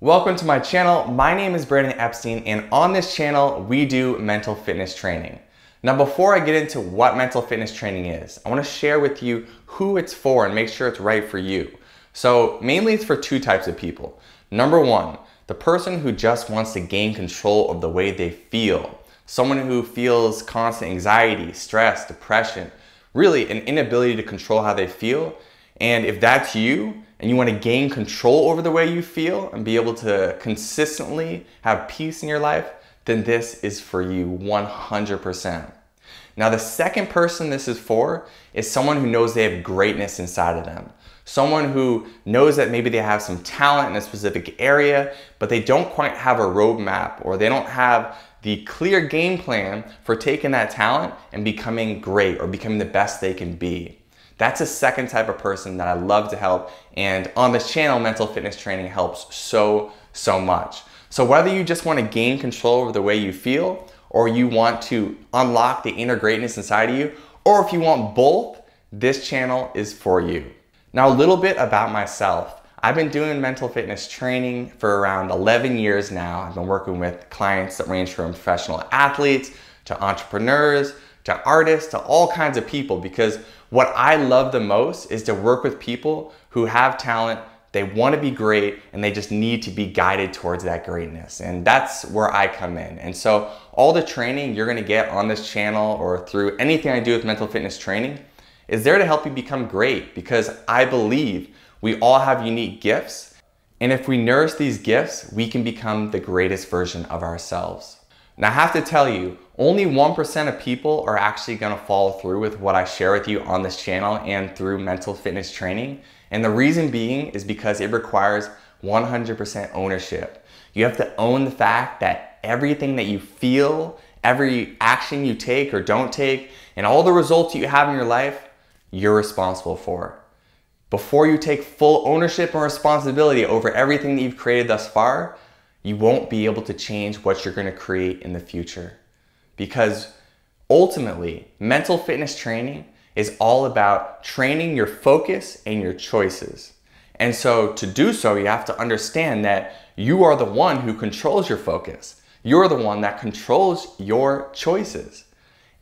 Welcome to my channel. My name is Brandon Epstein, and on this channel, we do mental fitness training. Now, before I get into what mental fitness training is, I wanna share with you who it's for and make sure it's right for you. So, mainly it's for two types of people. Number one, the person who just wants to gain control of the way they feel. Someone who feels constant anxiety, stress, depression, really an inability to control how they feel and if that's you and you want to gain control over the way you feel and be able to consistently have peace in your life, then this is for you 100%. Now, the second person this is for is someone who knows they have greatness inside of them. Someone who knows that maybe they have some talent in a specific area, but they don't quite have a roadmap or they don't have the clear game plan for taking that talent and becoming great or becoming the best they can be. That's a second type of person that I love to help. And on this channel, mental fitness training helps so, so much. So whether you just want to gain control over the way you feel, or you want to unlock the inner greatness inside of you, or if you want both, this channel is for you. Now, a little bit about myself. I've been doing mental fitness training for around 11 years now. I've been working with clients that range from professional athletes to entrepreneurs to artists to all kinds of people because what I love the most is to work with people who have talent, they want to be great, and they just need to be guided towards that greatness. And that's where I come in. And so, all the training you're going to get on this channel or through anything I do with mental fitness training is there to help you become great because I believe we all have unique gifts. And if we nourish these gifts, we can become the greatest version of ourselves. Now I have to tell you, only 1% of people are actually gonna follow through with what I share with you on this channel and through mental fitness training. And the reason being is because it requires 100% ownership. You have to own the fact that everything that you feel, every action you take or don't take, and all the results you have in your life, you're responsible for. Before you take full ownership and responsibility over everything that you've created thus far, you won't be able to change what you're going to create in the future. Because ultimately, mental fitness training is all about training your focus and your choices. And so to do so, you have to understand that you are the one who controls your focus. You're the one that controls your choices.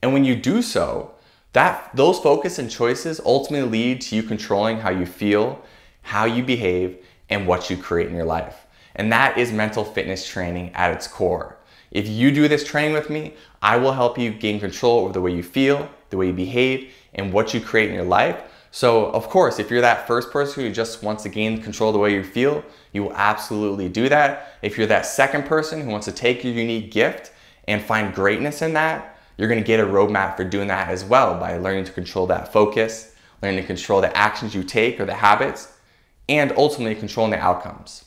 And when you do so, that those focus and choices ultimately lead to you controlling how you feel, how you behave, and what you create in your life. And that is mental fitness training at its core. If you do this training with me, I will help you gain control over the way you feel, the way you behave, and what you create in your life. So, of course, if you're that first person who just wants to gain control of the way you feel, you will absolutely do that. If you're that second person who wants to take your unique gift and find greatness in that, you're gonna get a roadmap for doing that as well by learning to control that focus, learning to control the actions you take or the habits, and ultimately controlling the outcomes.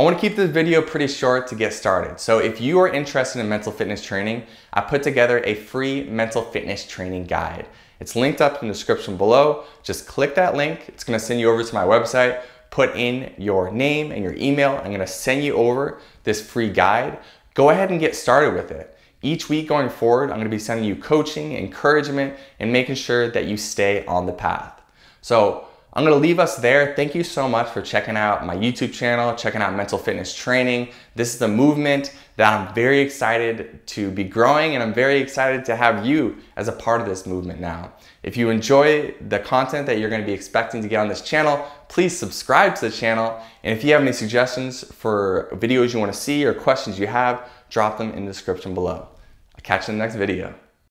I wanna keep this video pretty short to get started. So if you are interested in mental fitness training, I put together a free mental fitness training guide. It's linked up in the description below. Just click that link. It's gonna send you over to my website. Put in your name and your email. I'm gonna send you over this free guide. Go ahead and get started with it. Each week going forward, I'm gonna be sending you coaching, encouragement, and making sure that you stay on the path. So I'm gonna leave us there. Thank you so much for checking out my YouTube channel, checking out mental fitness training. This is a movement that I'm very excited to be growing and I'm very excited to have you as a part of this movement now. If you enjoy the content that you're gonna be expecting to get on this channel, please subscribe to the channel. And if you have any suggestions for videos you wanna see or questions you have, drop them in the description below. I'll catch you in the next video.